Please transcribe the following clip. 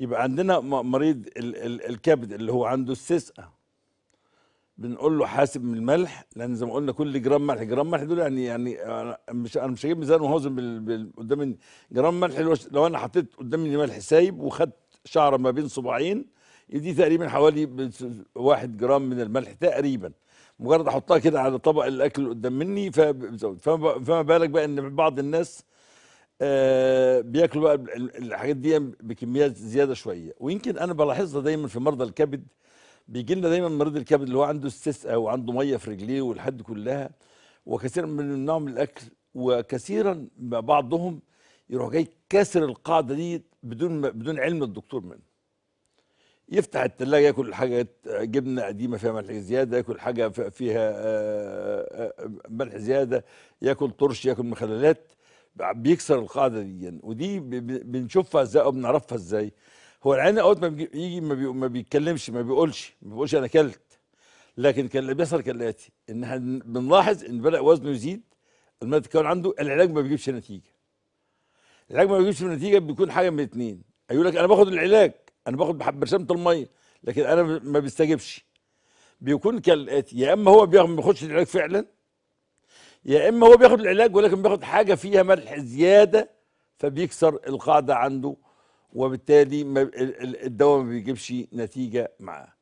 يبقى عندنا مريض الكبد اللي هو عنده السسقه بنقول له حاسب من الملح لان زي ما قلنا كل جرام ملح جرام ملح دول يعني يعني انا مش انا مش هجيب ميزان وهوزن قدام جرام ملح لو انا حطيت قدامي ملح سايب وخدت شعره ما بين صباعين دي تقريبا حوالي واحد جرام من الملح تقريبا مجرد احطها كده على طبق الاكل اللي قدام مني فما بالك بقى ان بعض الناس بياكلوا بقى الحاجات دي بكميات زياده شويه ويمكن انا بلاحظها دايما في مرضى الكبد بيجي لنا دايما مريض الكبد اللي هو عنده استسقاء وعنده ميه في رجليه والحد كلها وكثيرا من النوع من الاكل وكثيرا بعضهم يروح جاي كاسر القاعده دي بدون بدون علم الدكتور منه يفتح الثلاجه ياكل حاجه جبنه قديمه فيها ملح زياده ياكل حاجه فيها آه، آه، آه، ملح زياده ياكل طرش ياكل مخللات بيكسر القاعده دي يعني ودي بنشوفها ازاي او بنعرفها ازاي هو العين اوقات ما بيجي ما بيتكلمش ما بيقولش ما بيقولش انا كلت لكن كان اللي بيحصل كالاتي ان احنا بنلاحظ ان بدا وزنه يزيد المرض التكون عنده العلاج ما بيجيبش نتيجه العلاج ما بيجيبش نتيجه بيكون حاجه من اتنين يقول لك انا باخد العلاج انا باخد برشامه الميه لكن انا ما بيستجبش بيكون كالاتي يا اما هو ما بياخدش العلاج فعلا يا اما هو بياخد العلاج ولكن بياخد حاجه فيها ملح زياده فبيكسر القاعده عنده وبالتالي الدواء ما بيجيبش نتيجه معاه